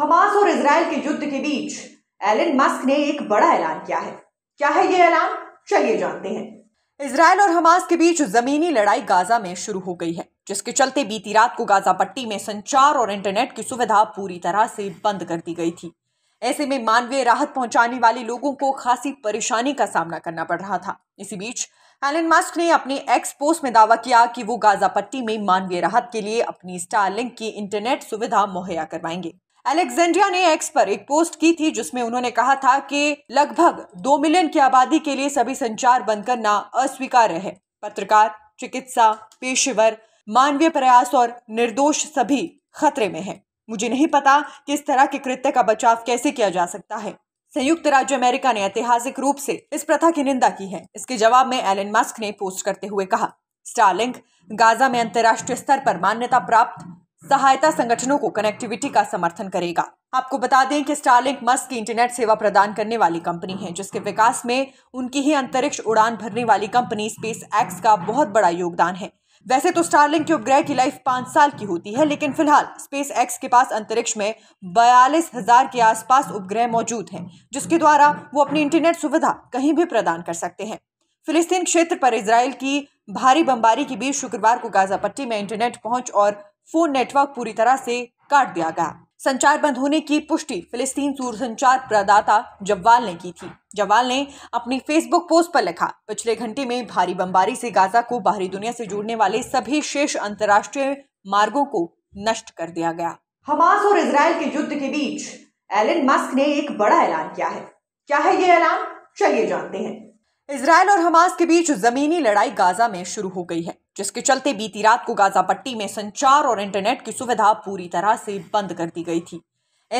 Hamas और Israel के युद्ध के बीच एलन मस्क ने एक बड़ा ऐलान किया है क्या है ये ऐलान चलिए जानते हैं इसराइल और हमास के बीच जमीनी लड़ाई गाजा में शुरू हो गई है जिसके चलते बीती रात को गाजा पट्टी में संचार और इंटरनेट की सुविधा पूरी तरह से बंद कर दी गई थी ऐसे में मानवीय राहत पहुंचाने वाले लोगों को खासी परेशानी का सामना करना पड़ रहा था इसी बीच एलन मस्क ने अपने एक्स पोस्ट में दावा किया कि वो गाजा पट्टी में मानवीय राहत के लिए अपनी स्टारलिंक की इंटरनेट सुविधा मुहैया करवाएंगे अलेक्जेंड्रिया ने एक्स पर एक पोस्ट की थी जिसमें उन्होंने कहा था कि लगभग दो मिलियन की आबादी के लिए सभी संचार बंद करना अस्वीकार्य है पत्रकार चिकित्सा पेशेवर मानवीय प्रयास और निर्दोष सभी खतरे में हैं। मुझे नहीं पता कि इस तरह के कृत्य का बचाव कैसे किया जा सकता है संयुक्त राज्य अमेरिका ने ऐतिहासिक रूप से इस प्रथा की निंदा की है इसके जवाब में एलन मस्क ने पोस्ट करते हुए कहा स्टारलिंक गाजा में अंतर्राष्ट्रीय स्तर पर मान्यता प्राप्त सहायता संगठनों को कनेक्टिविटी का समर्थन करेगा आपको बता दें कि स्टारलिंक मस्क की इंटरनेट सेवा प्रदान करने वाली कंपनी है जिसके विकास में उनकी ही अंतरिक्ष उड़ान भरने वाली कंपनी स्पेस एक्स का बहुत बड़ा योगदान है वैसे तो स्टारलिंक के उपग्रह की लाइफ पांच साल की होती है लेकिन फिलहाल स्पेस एक्स के पास अंतरिक्ष में बयालीस हजार के आसपास उपग्रह मौजूद हैं जिसके द्वारा वो अपनी इंटरनेट सुविधा कहीं भी प्रदान कर सकते हैं फिलिस्तीन क्षेत्र पर इसराइल की भारी बमबारी के बीच शुक्रवार को गाजा पट्टी में इंटरनेट पहुंच और फोन नेटवर्क पूरी तरह से काट दिया गया संचार बंद होने की पुष्टि फिलिस्तीन संचार प्रदाता जवाल ने की थी जवाल ने अपनी फेसबुक पोस्ट पर लिखा पिछले घंटे में भारी बमबारी से गाजा को बाहरी दुनिया से जोड़ने वाले सभी शेष अंतर्राष्ट्रीय मार्गों को नष्ट कर दिया गया हमास और इसराइल के युद्ध के बीच एलन मस्क ने एक बड़ा ऐलान किया है क्या है ये ऐलान चलिए जानते हैं इसराइल और हमास के बीच जमीनी लड़ाई गाजा में शुरू हो गई है जिसके चलते बीती रात को गाजा पट्टी में संचार और इंटरनेट की सुविधा पूरी तरह से बंद कर दी गई थी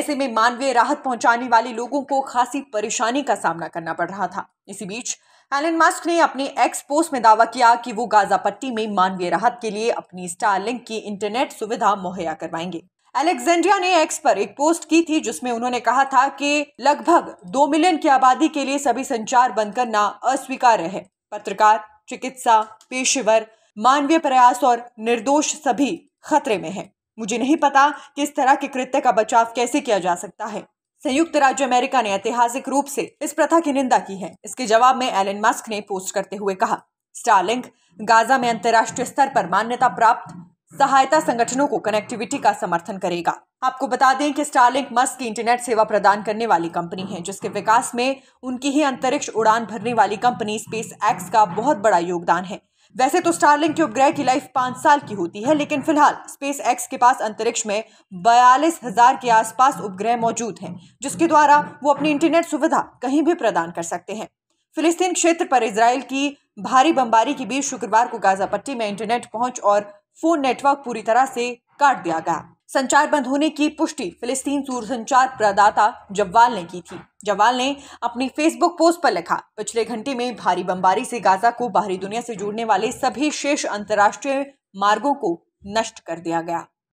ऐसे में मानवीय राहत पहुंचाने वाले लोगों को खासी परेशानी का सामना करना पड़ रहा था इसी बीच एलन मास्क ने अपने एक्स पोस्ट में दावा किया कि वो गाजा पट्टी में मानवीय राहत के लिए अपनी स्टारलिंक की इंटरनेट सुविधा मुहैया करवाएंगे एलेक्जेंड्रिया ने एक्स पर एक पोस्ट की थी जिसमें उन्होंने कहा था कि लगभग दो मिलियन की आबादी के लिए सभी संचार बंद करना अस्वीकार्य है पत्रकार चिकित्सा पेशेवर मानवीय प्रयास और निर्दोष सभी खतरे में है मुझे नहीं पता कि इस तरह के कृत्य का बचाव कैसे किया जा सकता है संयुक्त राज्य अमेरिका ने ऐतिहासिक रूप से इस प्रथा की निंदा की है इसके जवाब में एलन मस्क ने पोस्ट करते हुए कहा स्टारलिंक गाजा में अंतर्राष्ट्रीय स्तर पर मान्यता प्राप्त सहायता संगठनों को कनेक्टिविटी का समर्थन करेगा आपको बता दें कि स्टारलिंक मस्क की इंटरनेट सेवा प्रदान करने वाली कंपनी है जिसके विकास में उनकी ही अंतरिक्ष उड़ान भरने वाली कंपनी स्पेस एक्स का बहुत बड़ा योगदान है वैसे तो स्टारलिंग के उपग्रह की लाइफ पांच साल की होती है लेकिन फिलहाल स्पेस एक्स के पास अंतरिक्ष में बयालीस हजार के आसपास उपग्रह मौजूद हैं जिसके द्वारा वो अपनी इंटरनेट सुविधा कहीं भी प्रदान कर सकते हैं फिलिस्तीन क्षेत्र पर इसराइल की भारी बमबारी के बीच शुक्रवार को गाजा पट्टी में इंटरनेट पहुंच और फोन नेटवर्क पूरी तरह से काट दिया गया संचार बंद होने की पुष्टि फिलिस्तीन दूरसंचार प्रदाता जब्वाल ने की थी जवाल ने अपनी फेसबुक पोस्ट पर लिखा पिछले घंटे में भारी बमबारी से गाजा को बाहरी दुनिया से जोड़ने वाले सभी शेष अंतर्राष्ट्रीय मार्गों को नष्ट कर दिया गया